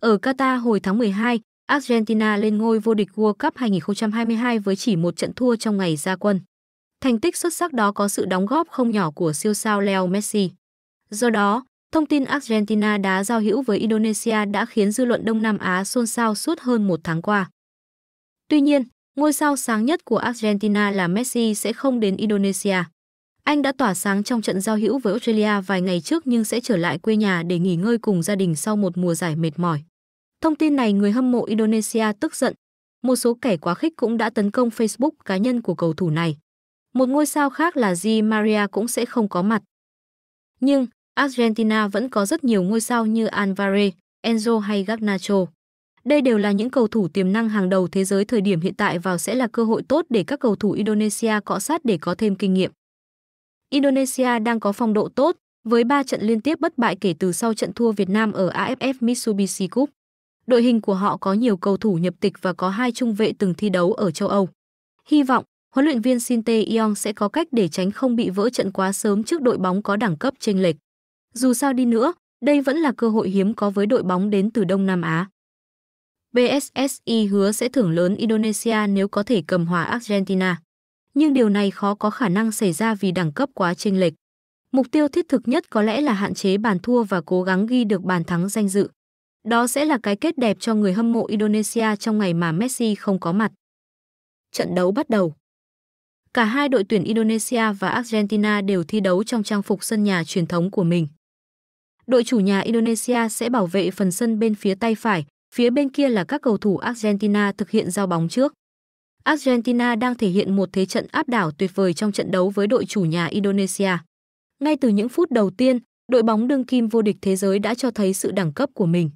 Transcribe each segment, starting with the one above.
Ở Qatar hồi tháng 12, Argentina lên ngôi vô địch World Cup 2022 với chỉ một trận thua trong ngày ra quân. Thành tích xuất sắc đó có sự đóng góp không nhỏ của siêu sao Leo Messi. Do đó, thông tin Argentina đá giao hữu với Indonesia đã khiến dư luận Đông Nam Á xôn xao suốt hơn một tháng qua. Tuy nhiên, ngôi sao sáng nhất của Argentina là Messi sẽ không đến Indonesia. Anh đã tỏa sáng trong trận giao hữu với Australia vài ngày trước nhưng sẽ trở lại quê nhà để nghỉ ngơi cùng gia đình sau một mùa giải mệt mỏi. Thông tin này người hâm mộ Indonesia tức giận. Một số kẻ quá khích cũng đã tấn công Facebook cá nhân của cầu thủ này. Một ngôi sao khác là Di Maria cũng sẽ không có mặt. Nhưng Argentina vẫn có rất nhiều ngôi sao như Alvarez, Enzo hay Garnacho. Đây đều là những cầu thủ tiềm năng hàng đầu thế giới thời điểm hiện tại và sẽ là cơ hội tốt để các cầu thủ Indonesia cọ sát để có thêm kinh nghiệm. Indonesia đang có phong độ tốt với 3 trận liên tiếp bất bại kể từ sau trận thua Việt Nam ở AFF Mitsubishi Cup. Đội hình của họ có nhiều cầu thủ nhập tịch và có hai trung vệ từng thi đấu ở châu Âu. Hy vọng, huấn luyện viên Shin Tae-yong sẽ có cách để tránh không bị vỡ trận quá sớm trước đội bóng có đẳng cấp chênh lệch. Dù sao đi nữa, đây vẫn là cơ hội hiếm có với đội bóng đến từ Đông Nam Á. BSSI hứa sẽ thưởng lớn Indonesia nếu có thể cầm hòa Argentina nhưng điều này khó có khả năng xảy ra vì đẳng cấp quá chênh lệch. Mục tiêu thiết thực nhất có lẽ là hạn chế bàn thua và cố gắng ghi được bàn thắng danh dự. Đó sẽ là cái kết đẹp cho người hâm mộ Indonesia trong ngày mà Messi không có mặt. Trận đấu bắt đầu. Cả hai đội tuyển Indonesia và Argentina đều thi đấu trong trang phục sân nhà truyền thống của mình. Đội chủ nhà Indonesia sẽ bảo vệ phần sân bên phía tay phải, phía bên kia là các cầu thủ Argentina thực hiện giao bóng trước. Argentina đang thể hiện một thế trận áp đảo tuyệt vời trong trận đấu với đội chủ nhà Indonesia. Ngay từ những phút đầu tiên, đội bóng đương kim vô địch thế giới đã cho thấy sự đẳng cấp của mình.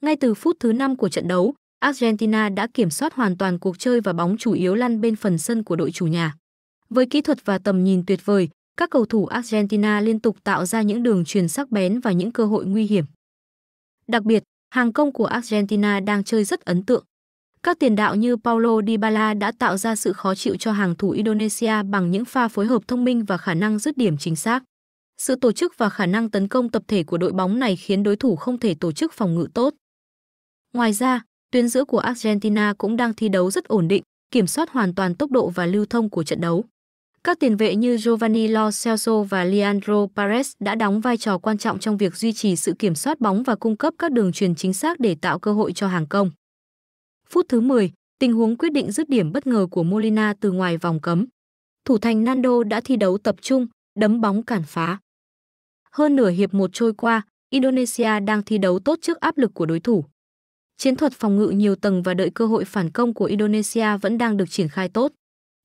Ngay từ phút thứ 5 của trận đấu, Argentina đã kiểm soát hoàn toàn cuộc chơi và bóng chủ yếu lăn bên phần sân của đội chủ nhà. Với kỹ thuật và tầm nhìn tuyệt vời, các cầu thủ Argentina liên tục tạo ra những đường truyền sắc bén và những cơ hội nguy hiểm. Đặc biệt, hàng công của Argentina đang chơi rất ấn tượng. Các tiền đạo như Paulo Dybala đã tạo ra sự khó chịu cho hàng thủ Indonesia bằng những pha phối hợp thông minh và khả năng dứt điểm chính xác. Sự tổ chức và khả năng tấn công tập thể của đội bóng này khiến đối thủ không thể tổ chức phòng ngự tốt. Ngoài ra, tuyến giữa của Argentina cũng đang thi đấu rất ổn định, kiểm soát hoàn toàn tốc độ và lưu thông của trận đấu. Các tiền vệ như Giovanni Lo Celso và Leandro Perez đã đóng vai trò quan trọng trong việc duy trì sự kiểm soát bóng và cung cấp các đường truyền chính xác để tạo cơ hội cho hàng công. Phút thứ 10, tình huống quyết định dứt điểm bất ngờ của Molina từ ngoài vòng cấm. Thủ thành Nando đã thi đấu tập trung, đấm bóng cản phá. Hơn nửa hiệp một trôi qua, Indonesia đang thi đấu tốt trước áp lực của đối thủ. Chiến thuật phòng ngự nhiều tầng và đợi cơ hội phản công của Indonesia vẫn đang được triển khai tốt.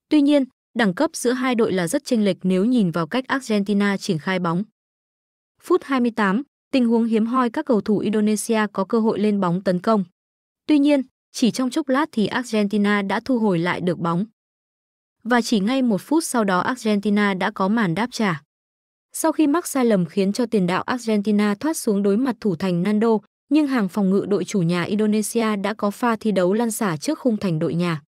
Tuy nhiên, đẳng cấp giữa hai đội là rất chênh lệch nếu nhìn vào cách Argentina triển khai bóng. Phút 28, tình huống hiếm hoi các cầu thủ Indonesia có cơ hội lên bóng tấn công. Tuy nhiên, chỉ trong chốc lát thì Argentina đã thu hồi lại được bóng. Và chỉ ngay một phút sau đó Argentina đã có màn đáp trả. Sau khi mắc sai lầm khiến cho tiền đạo Argentina thoát xuống đối mặt thủ thành Nando, nhưng hàng phòng ngự đội chủ nhà Indonesia đã có pha thi đấu lăn xả trước khung thành đội nhà.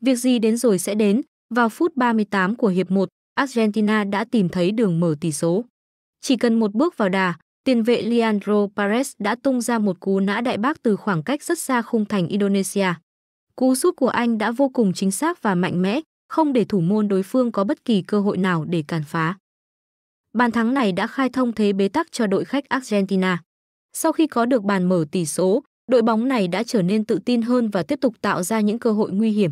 Việc gì đến rồi sẽ đến, vào phút 38 của hiệp 1, Argentina đã tìm thấy đường mở tỷ số. Chỉ cần một bước vào đà, tiền vệ Leandro Perez đã tung ra một cú nã đại bác từ khoảng cách rất xa khung thành Indonesia. Cú sút của anh đã vô cùng chính xác và mạnh mẽ, không để thủ môn đối phương có bất kỳ cơ hội nào để cản phá. Bàn thắng này đã khai thông thế bế tắc cho đội khách Argentina. Sau khi có được bàn mở tỷ số, đội bóng này đã trở nên tự tin hơn và tiếp tục tạo ra những cơ hội nguy hiểm.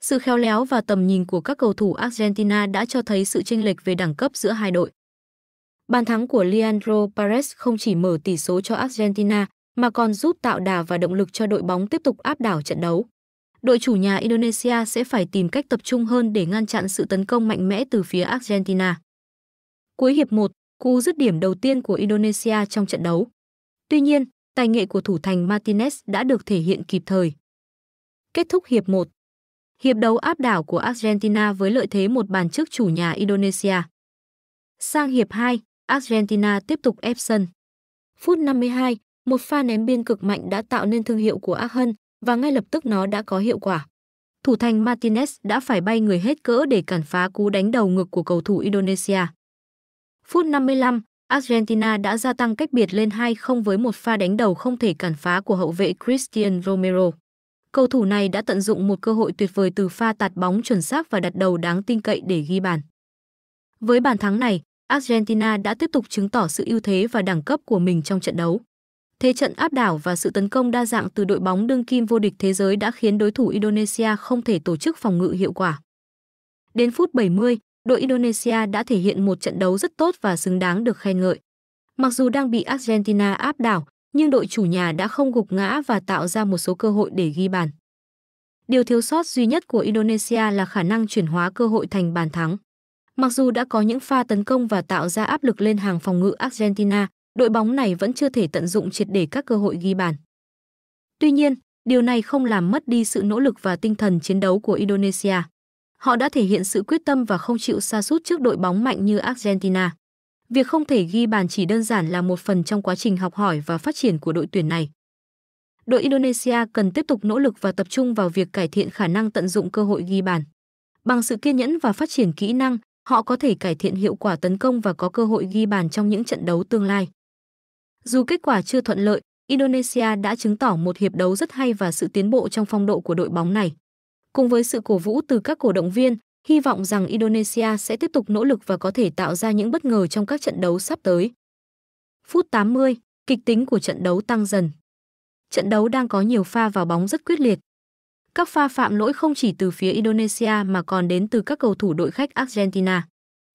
Sự khéo léo và tầm nhìn của các cầu thủ Argentina đã cho thấy sự chênh lệch về đẳng cấp giữa hai đội. Bàn thắng của Leandro Perez không chỉ mở tỷ số cho Argentina mà còn giúp tạo đà và động lực cho đội bóng tiếp tục áp đảo trận đấu. Đội chủ nhà Indonesia sẽ phải tìm cách tập trung hơn để ngăn chặn sự tấn công mạnh mẽ từ phía Argentina. Cuối hiệp 1, cú dứt điểm đầu tiên của Indonesia trong trận đấu. Tuy nhiên, tài nghệ của thủ thành Martinez đã được thể hiện kịp thời. Kết thúc hiệp 1. Hiệp đấu áp đảo của Argentina với lợi thế một bàn trước chủ nhà Indonesia. Sang hiệp 2, Argentina tiếp tục ép sân. Phút 52, một pha ném biên cực mạnh đã tạo nên thương hiệu của Aachen và ngay lập tức nó đã có hiệu quả. Thủ thành Martinez đã phải bay người hết cỡ để cản phá cú đánh đầu ngực của cầu thủ Indonesia. Phút 55, Argentina đã gia tăng cách biệt lên 2-0 với một pha đánh đầu không thể cản phá của hậu vệ Christian Romero. Cầu thủ này đã tận dụng một cơ hội tuyệt vời từ pha tạt bóng chuẩn xác và đặt đầu đáng tin cậy để ghi bàn. Với bàn thắng này, Argentina đã tiếp tục chứng tỏ sự ưu thế và đẳng cấp của mình trong trận đấu. Thế trận áp đảo và sự tấn công đa dạng từ đội bóng đương kim vô địch thế giới đã khiến đối thủ Indonesia không thể tổ chức phòng ngự hiệu quả. Đến phút 70, đội Indonesia đã thể hiện một trận đấu rất tốt và xứng đáng được khen ngợi. Mặc dù đang bị Argentina áp đảo, nhưng đội chủ nhà đã không gục ngã và tạo ra một số cơ hội để ghi bàn. Điều thiếu sót duy nhất của Indonesia là khả năng chuyển hóa cơ hội thành bàn thắng. Mặc dù đã có những pha tấn công và tạo ra áp lực lên hàng phòng ngự Argentina, đội bóng này vẫn chưa thể tận dụng triệt để các cơ hội ghi bàn. Tuy nhiên, điều này không làm mất đi sự nỗ lực và tinh thần chiến đấu của Indonesia. Họ đã thể hiện sự quyết tâm và không chịu xa sút trước đội bóng mạnh như Argentina. Việc không thể ghi bàn chỉ đơn giản là một phần trong quá trình học hỏi và phát triển của đội tuyển này. Đội Indonesia cần tiếp tục nỗ lực và tập trung vào việc cải thiện khả năng tận dụng cơ hội ghi bàn. Bằng sự kiên nhẫn và phát triển kỹ năng, họ có thể cải thiện hiệu quả tấn công và có cơ hội ghi bàn trong những trận đấu tương lai. Dù kết quả chưa thuận lợi, Indonesia đã chứng tỏ một hiệp đấu rất hay và sự tiến bộ trong phong độ của đội bóng này. Cùng với sự cổ vũ từ các cổ động viên, hy vọng rằng Indonesia sẽ tiếp tục nỗ lực và có thể tạo ra những bất ngờ trong các trận đấu sắp tới. Phút 80, kịch tính của trận đấu tăng dần. Trận đấu đang có nhiều pha vào bóng rất quyết liệt, các pha phạm lỗi không chỉ từ phía Indonesia mà còn đến từ các cầu thủ đội khách Argentina.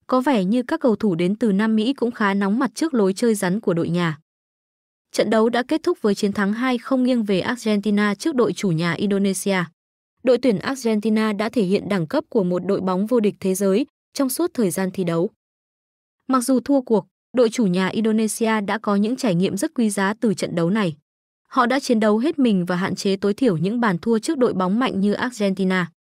Có vẻ như các cầu thủ đến từ Nam Mỹ cũng khá nóng mặt trước lối chơi rắn của đội nhà. Trận đấu đã kết thúc với chiến thắng 2-0 nghiêng về Argentina trước đội chủ nhà Indonesia. Đội tuyển Argentina đã thể hiện đẳng cấp của một đội bóng vô địch thế giới trong suốt thời gian thi đấu. Mặc dù thua cuộc, đội chủ nhà Indonesia đã có những trải nghiệm rất quý giá từ trận đấu này. Họ đã chiến đấu hết mình và hạn chế tối thiểu những bàn thua trước đội bóng mạnh như Argentina.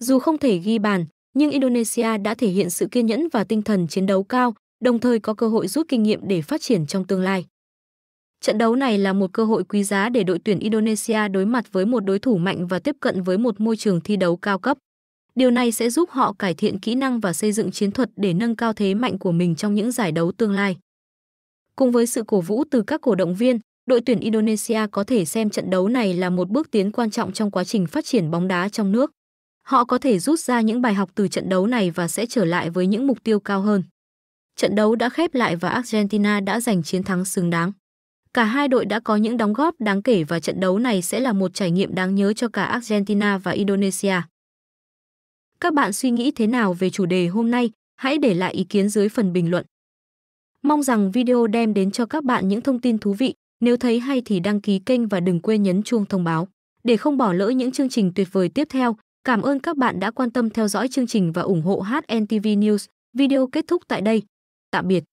Dù không thể ghi bàn, nhưng Indonesia đã thể hiện sự kiên nhẫn và tinh thần chiến đấu cao, đồng thời có cơ hội rút kinh nghiệm để phát triển trong tương lai. Trận đấu này là một cơ hội quý giá để đội tuyển Indonesia đối mặt với một đối thủ mạnh và tiếp cận với một môi trường thi đấu cao cấp. Điều này sẽ giúp họ cải thiện kỹ năng và xây dựng chiến thuật để nâng cao thế mạnh của mình trong những giải đấu tương lai. Cùng với sự cổ vũ từ các cổ động viên, đội tuyển Indonesia có thể xem trận đấu này là một bước tiến quan trọng trong quá trình phát triển bóng đá trong nước. Họ có thể rút ra những bài học từ trận đấu này và sẽ trở lại với những mục tiêu cao hơn. Trận đấu đã khép lại và Argentina đã giành chiến thắng xứng đáng. Cả hai đội đã có những đóng góp đáng kể và trận đấu này sẽ là một trải nghiệm đáng nhớ cho cả Argentina và Indonesia. Các bạn suy nghĩ thế nào về chủ đề hôm nay? Hãy để lại ý kiến dưới phần bình luận. Mong rằng video đem đến cho các bạn những thông tin thú vị nếu thấy hay thì đăng ký kênh và đừng quên nhấn chuông thông báo để không bỏ lỡ những chương trình tuyệt vời tiếp theo. Cảm ơn các bạn đã quan tâm theo dõi chương trình và ủng hộ HNTV News. Video kết thúc tại đây. Tạm biệt.